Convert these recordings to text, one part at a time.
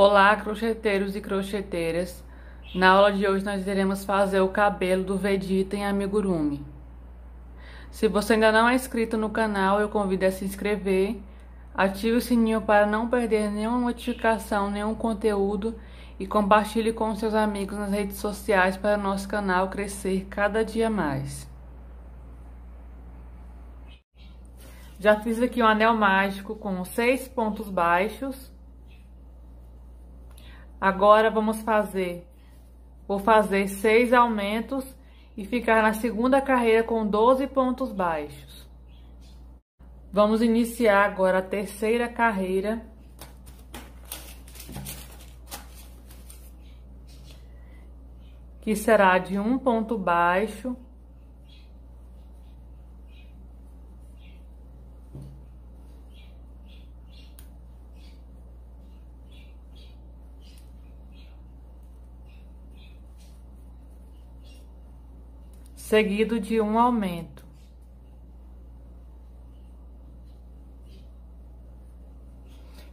Olá, crocheteiros e crocheteiras. Na aula de hoje nós iremos fazer o cabelo do Vegeta em amigurumi. Se você ainda não é inscrito no canal, eu convido a se inscrever, ative o sininho para não perder nenhuma notificação, nenhum conteúdo e compartilhe com seus amigos nas redes sociais para nosso canal crescer cada dia mais. Já fiz aqui um anel mágico com seis pontos baixos Agora vamos fazer, vou fazer seis aumentos e ficar na segunda carreira com 12 pontos baixos. Vamos iniciar agora a terceira carreira. Que será de um ponto baixo seguido de um aumento.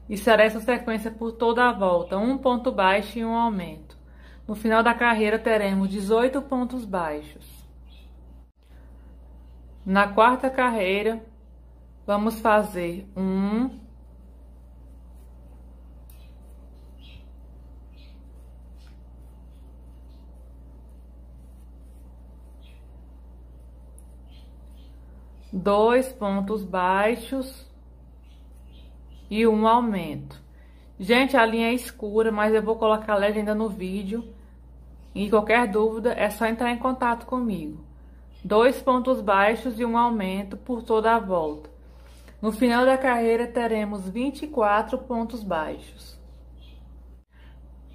E será essa sequência por toda a volta, um ponto baixo e um aumento. No final da carreira teremos 18 pontos baixos. Na quarta carreira, vamos fazer um dois pontos baixos e um aumento. Gente, a linha é escura, mas eu vou colocar a legenda no vídeo. E qualquer dúvida é só entrar em contato comigo. Dois pontos baixos e um aumento por toda a volta. No final da carreira teremos 24 pontos baixos.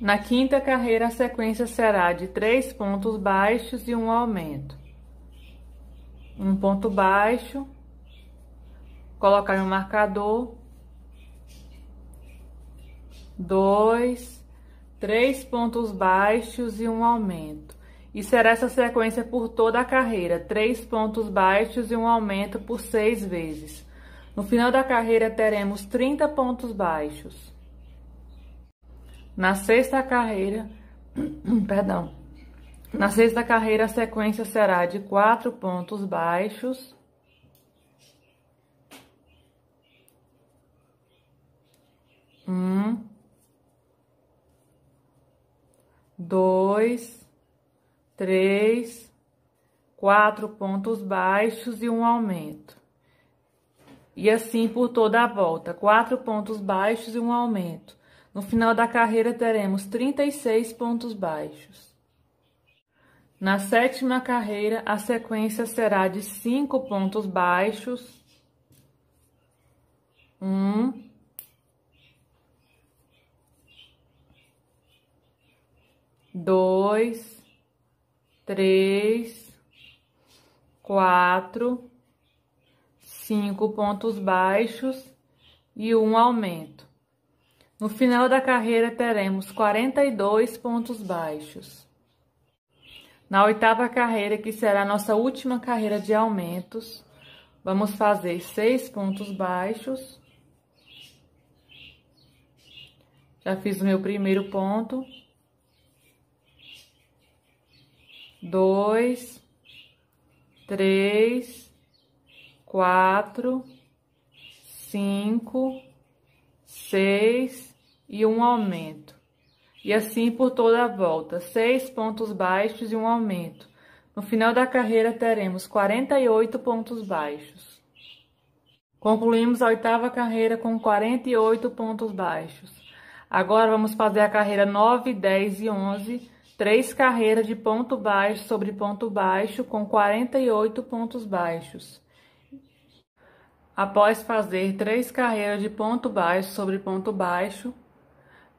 Na quinta carreira a sequência será de três pontos baixos e um aumento um ponto baixo, colocar um marcador, dois, três pontos baixos e um aumento. E será essa sequência por toda a carreira, três pontos baixos e um aumento por seis vezes. No final da carreira, teremos 30 pontos baixos. Na sexta carreira, perdão, na sexta carreira, a sequência será de quatro pontos baixos. Um, dois, três, quatro pontos baixos e um aumento. E assim por toda a volta, quatro pontos baixos e um aumento. No final da carreira, teremos 36 pontos baixos. Na sétima carreira, a sequência será de cinco pontos baixos. Um. Dois, três, quatro, cinco pontos baixos e um aumento. No final da carreira, teremos 42 pontos baixos. Na oitava carreira, que será a nossa última carreira de aumentos, vamos fazer seis pontos baixos. Já fiz o meu primeiro ponto. Dois, três, quatro, cinco, seis e um aumento e assim por toda a volta, seis pontos baixos e um aumento. No final da carreira teremos 48 pontos baixos. Concluímos a oitava carreira com 48 pontos baixos. Agora vamos fazer a carreira 9, 10 e 11, três carreiras de ponto baixo sobre ponto baixo com 48 pontos baixos. Após fazer três carreiras de ponto baixo sobre ponto baixo,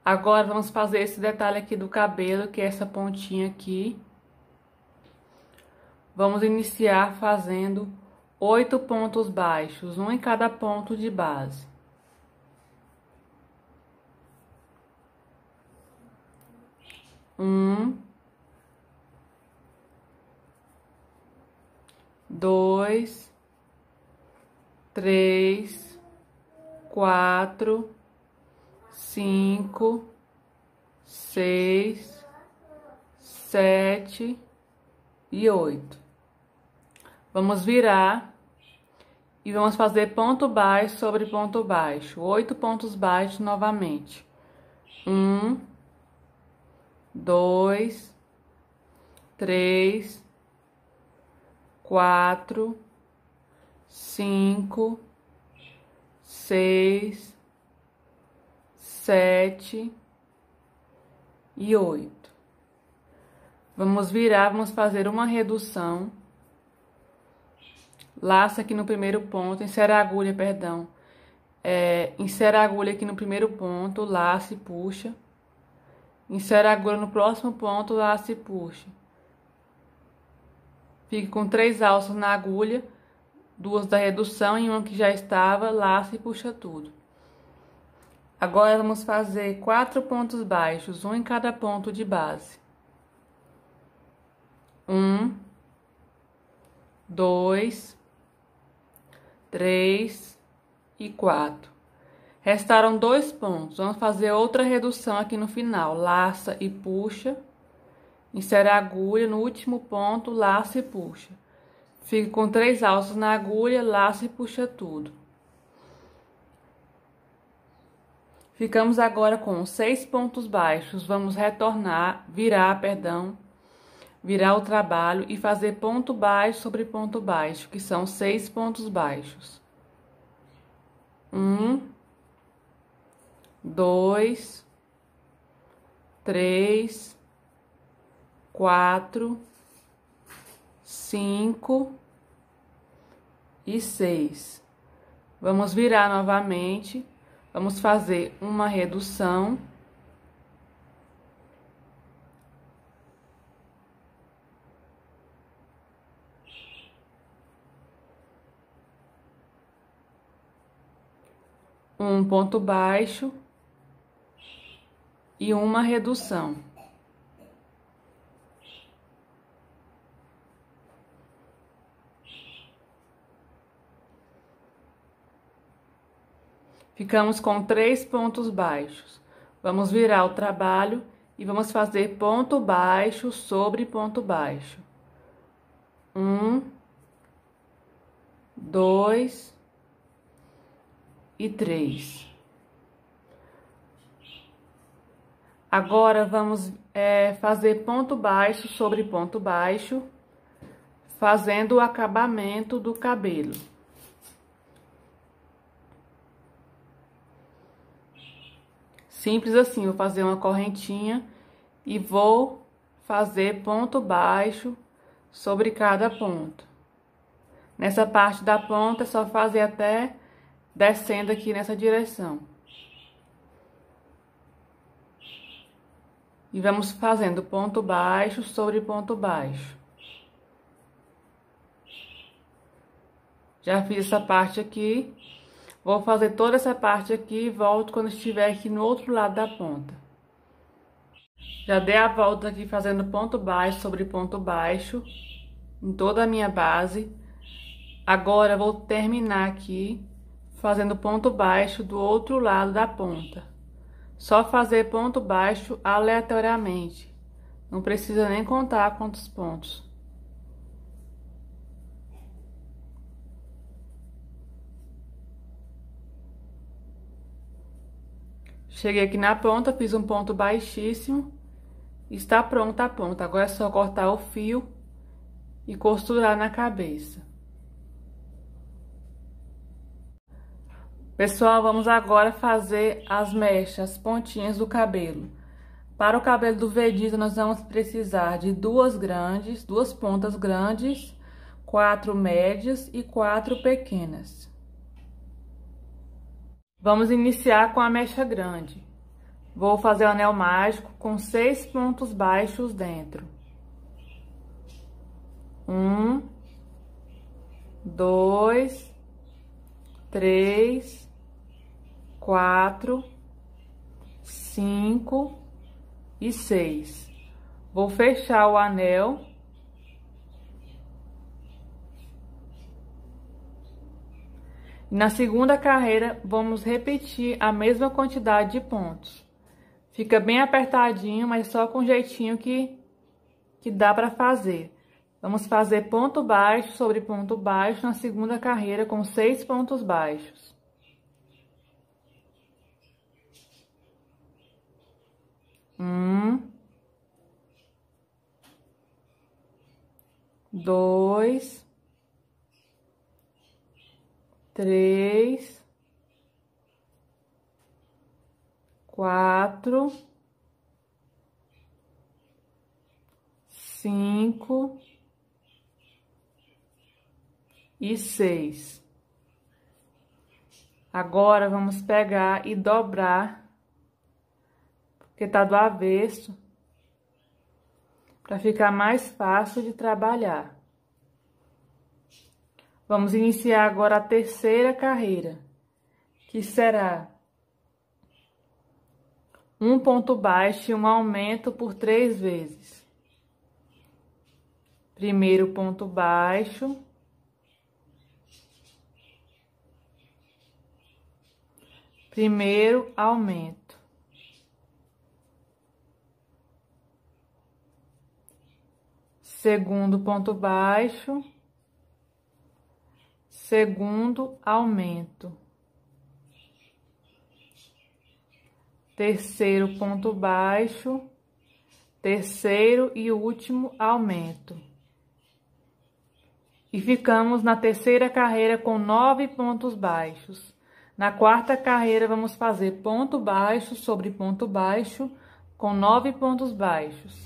Agora, vamos fazer esse detalhe aqui do cabelo, que é essa pontinha aqui. Vamos iniciar fazendo oito pontos baixos, um em cada ponto de base. Um, dois, três, quatro, cinco, seis, sete e oito. Vamos virar e vamos fazer ponto baixo sobre ponto baixo, oito pontos baixos novamente. Um, dois, três, quatro, cinco, seis, sete e oito. Vamos virar, vamos fazer uma redução. Laça aqui no primeiro ponto, insere a agulha, perdão. É, insere a agulha aqui no primeiro ponto, laça e puxa. Insere a agulha no próximo ponto, laça e puxa. Fique com três alças na agulha, duas da redução e uma que já estava, laça e puxa tudo. Agora vamos fazer quatro pontos baixos, um em cada ponto de base. Um, dois, três e quatro. Restaram dois pontos. Vamos fazer outra redução aqui no final. Laça e puxa. Insere a agulha no último ponto, laça e puxa. Fica com três alças na agulha, laça e puxa tudo. Ficamos agora com seis pontos baixos. Vamos retornar, virar, perdão, virar o trabalho e fazer ponto baixo sobre ponto baixo, que são seis pontos baixos. Um, dois, três, quatro, cinco e seis. Vamos virar novamente Vamos fazer uma redução. Um ponto baixo e uma redução. Ficamos com três pontos baixos. Vamos virar o trabalho e vamos fazer ponto baixo sobre ponto baixo. Um, dois e três. Agora vamos é, fazer ponto baixo sobre ponto baixo, fazendo o acabamento do cabelo. Simples assim, vou fazer uma correntinha e vou fazer ponto baixo sobre cada ponto. Nessa parte da ponta é só fazer até descendo aqui nessa direção. E vamos fazendo ponto baixo sobre ponto baixo. Já fiz essa parte aqui, Vou fazer toda essa parte aqui e volto quando estiver aqui no outro lado da ponta. Já dei a volta aqui fazendo ponto baixo sobre ponto baixo em toda a minha base. Agora vou terminar aqui fazendo ponto baixo do outro lado da ponta. Só fazer ponto baixo aleatoriamente. Não precisa nem contar quantos pontos. Cheguei aqui na ponta, fiz um ponto baixíssimo. Está pronta a ponta. Agora é só cortar o fio e costurar na cabeça. Pessoal, vamos agora fazer as mechas, as pontinhas do cabelo. Para o cabelo do Vegeta, nós vamos precisar de duas grandes, duas pontas grandes, quatro médias e quatro pequenas. Vamos iniciar com a mecha grande. Vou fazer o anel mágico com seis pontos baixos dentro. Um, dois, três, quatro, cinco e seis. Vou fechar o anel Na segunda carreira, vamos repetir a mesma quantidade de pontos. Fica bem apertadinho, mas só com jeitinho que, que dá para fazer. Vamos fazer ponto baixo sobre ponto baixo na segunda carreira com seis pontos baixos. Um. Dois três, quatro, cinco e seis. Agora, vamos pegar e dobrar, porque tá do avesso, para ficar mais fácil de trabalhar. Vamos iniciar agora a terceira carreira, que será um ponto baixo e um aumento por três vezes. Primeiro ponto baixo. Primeiro aumento. Segundo ponto baixo segundo aumento, terceiro ponto baixo, terceiro e último aumento. E ficamos na terceira carreira com nove pontos baixos. Na quarta carreira, vamos fazer ponto baixo sobre ponto baixo, com nove pontos baixos.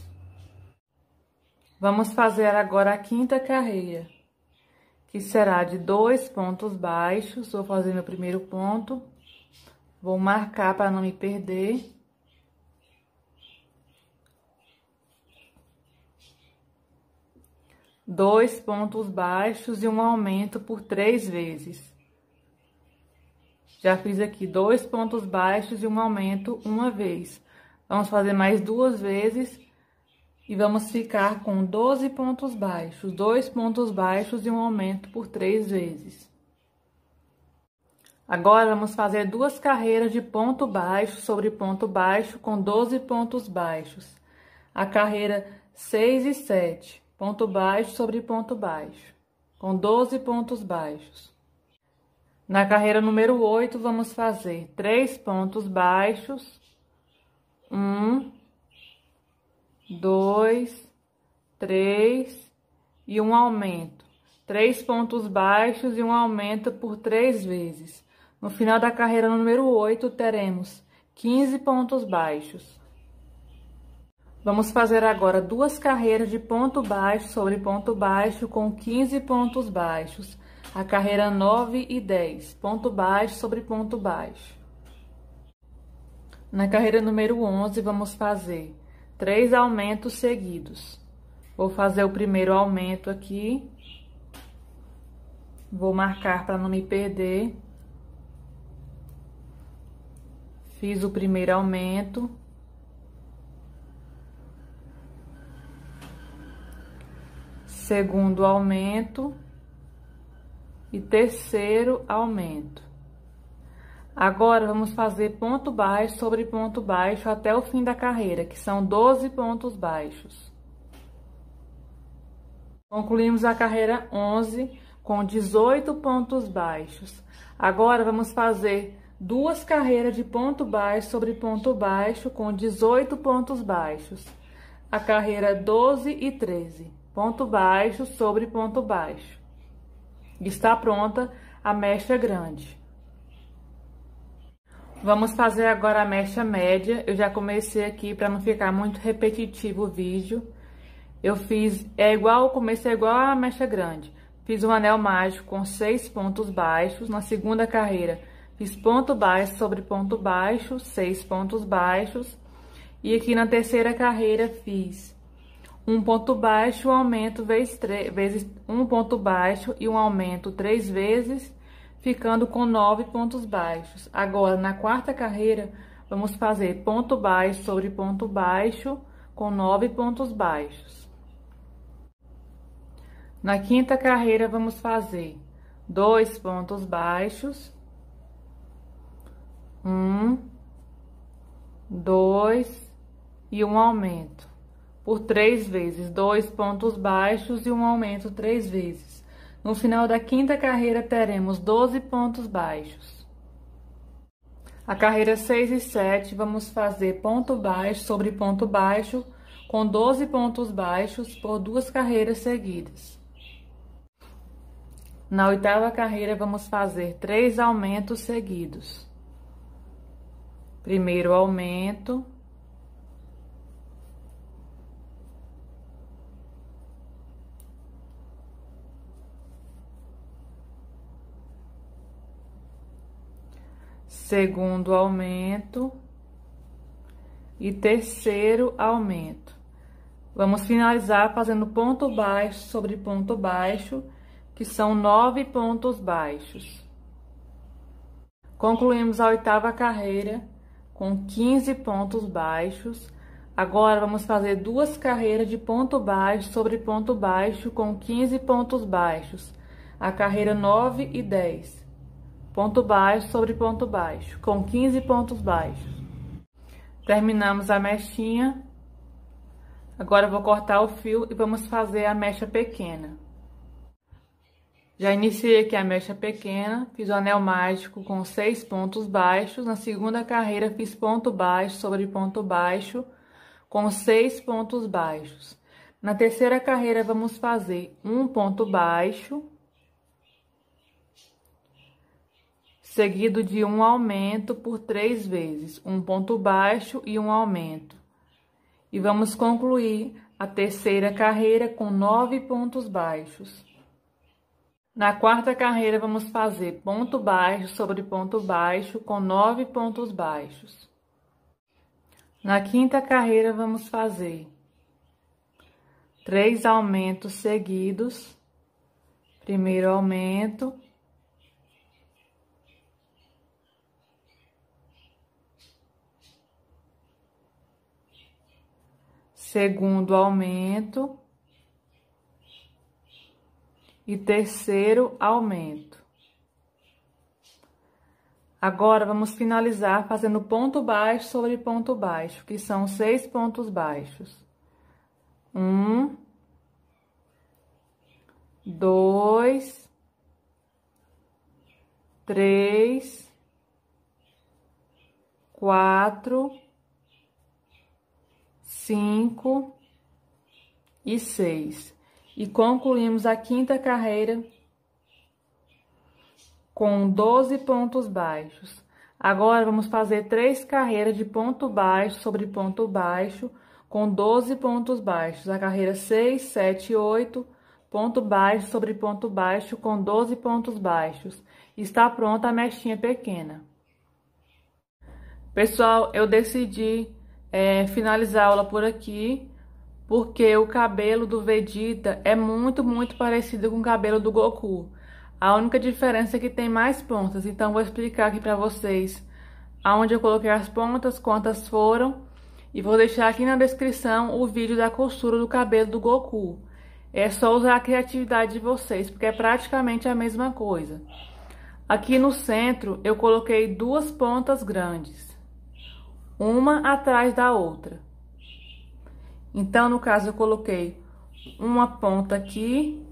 Vamos fazer agora a quinta carreira que será de dois pontos baixos. Vou fazer meu primeiro ponto, vou marcar para não me perder. Dois pontos baixos e um aumento por três vezes. Já fiz aqui dois pontos baixos e um aumento uma vez. Vamos fazer mais duas vezes e vamos ficar com 12 pontos baixos, dois pontos baixos e um aumento por três vezes. Agora, vamos fazer duas carreiras de ponto baixo sobre ponto baixo com 12 pontos baixos. A carreira 6 e 7, ponto baixo sobre ponto baixo, com 12 pontos baixos. Na carreira número 8, vamos fazer 3 pontos baixos, 1, 2, 3 e um aumento. Três pontos baixos e um aumento por três vezes. No final da carreira número 8, teremos 15 pontos baixos. Vamos fazer agora duas carreiras de ponto baixo sobre ponto baixo com 15 pontos baixos. A carreira 9 e 10, ponto baixo sobre ponto baixo. Na carreira número 11, vamos fazer três aumentos seguidos. Vou fazer o primeiro aumento aqui. Vou marcar para não me perder. Fiz o primeiro aumento. Segundo aumento. E terceiro aumento. Agora, vamos fazer ponto baixo sobre ponto baixo até o fim da carreira, que são 12 pontos baixos. Concluímos a carreira 11 com 18 pontos baixos. Agora, vamos fazer duas carreiras de ponto baixo sobre ponto baixo com 18 pontos baixos. A carreira 12 e 13, ponto baixo sobre ponto baixo. Está pronta a mecha é grande. Vamos fazer agora a mecha média. Eu já comecei aqui para não ficar muito repetitivo o vídeo. Eu fiz, é igual, comecei é igual a mecha grande. Fiz um anel mágico com seis pontos baixos. Na segunda carreira, fiz ponto baixo sobre ponto baixo, seis pontos baixos. E aqui na terceira carreira, fiz um ponto baixo, um aumento vezes, vezes um ponto baixo e um aumento três vezes ficando com nove pontos baixos. Agora, na quarta carreira, vamos fazer ponto baixo sobre ponto baixo, com nove pontos baixos. Na quinta carreira, vamos fazer dois pontos baixos, um, dois e um aumento por três vezes, dois pontos baixos e um aumento três vezes. No final da quinta carreira, teremos 12 pontos baixos. A carreira 6 e 7, vamos fazer ponto baixo sobre ponto baixo, com 12 pontos baixos por duas carreiras seguidas. Na oitava carreira, vamos fazer três aumentos seguidos. Primeiro aumento, segundo aumento e terceiro aumento. Vamos finalizar fazendo ponto baixo sobre ponto baixo, que são nove pontos baixos. Concluímos a oitava carreira com 15 pontos baixos. Agora, vamos fazer duas carreiras de ponto baixo sobre ponto baixo com 15 pontos baixos, a carreira 9 e 10 ponto baixo sobre ponto baixo, com 15 pontos baixos. Terminamos a mechinha. Agora vou cortar o fio e vamos fazer a mecha pequena. Já iniciei aqui a mecha pequena, fiz o anel mágico com seis pontos baixos. Na segunda carreira, fiz ponto baixo sobre ponto baixo, com seis pontos baixos. Na terceira carreira, vamos fazer um ponto baixo, seguido de um aumento por três vezes, um ponto baixo e um aumento. E vamos concluir a terceira carreira com nove pontos baixos. Na quarta carreira, vamos fazer ponto baixo sobre ponto baixo com nove pontos baixos. Na quinta carreira, vamos fazer três aumentos seguidos. Primeiro aumento, segundo aumento e terceiro aumento. Agora, vamos finalizar fazendo ponto baixo sobre ponto baixo, que são seis pontos baixos. Um, dois, três, quatro, 5 e 6. E concluímos a quinta carreira com 12 pontos baixos. Agora, vamos fazer três carreiras de ponto baixo sobre ponto baixo, com 12 pontos baixos. A carreira 6, 7 e 8, ponto baixo sobre ponto baixo, com 12 pontos baixos. Está pronta a mechinha pequena. Pessoal, eu decidi é, finalizar a aula por aqui, porque o cabelo do Vegeta é muito, muito parecido com o cabelo do Goku. A única diferença é que tem mais pontas, então vou explicar aqui para vocês aonde eu coloquei as pontas, quantas foram, e vou deixar aqui na descrição o vídeo da costura do cabelo do Goku. É só usar a criatividade de vocês, porque é praticamente a mesma coisa. Aqui no centro, eu coloquei duas pontas grandes uma atrás da outra. Então, no caso, eu coloquei uma ponta aqui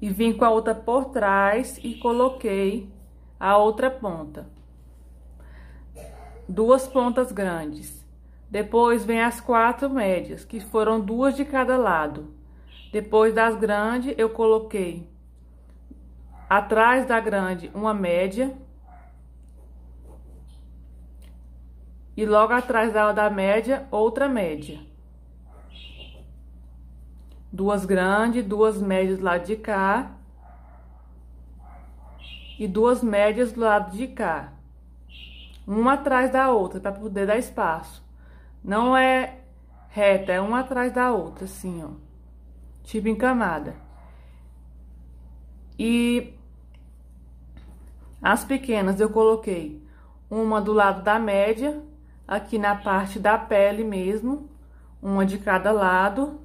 e vim com a outra por trás e coloquei a outra ponta. Duas pontas grandes. Depois vem as quatro médias, que foram duas de cada lado. Depois das grandes, eu coloquei atrás da grande uma média e logo atrás dela da média, outra média. Duas grandes, duas médias do lado de cá e duas médias do lado de cá. Uma atrás da outra para poder dar espaço. Não é reta, é uma atrás da outra, assim, ó. Tipo em camada. E as pequenas eu coloquei uma do lado da média aqui na parte da pele mesmo, uma de cada lado.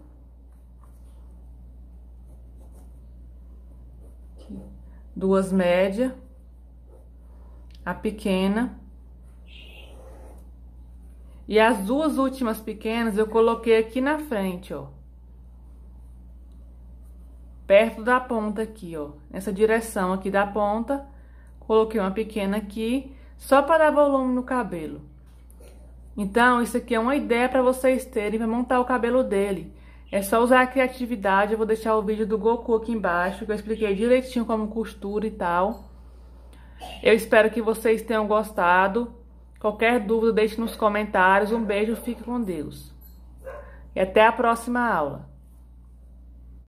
Duas médias, a pequena. E as duas últimas pequenas eu coloquei aqui na frente, ó. Perto da ponta aqui, ó. Nessa direção aqui da ponta, coloquei uma pequena aqui, só para dar volume no cabelo. Então, isso aqui é uma ideia para vocês terem para montar o cabelo dele. É só usar a criatividade, eu vou deixar o vídeo do Goku aqui embaixo, que eu expliquei direitinho como costura e tal. Eu espero que vocês tenham gostado. Qualquer dúvida, deixe nos comentários. Um beijo, fique com Deus. E até a próxima aula.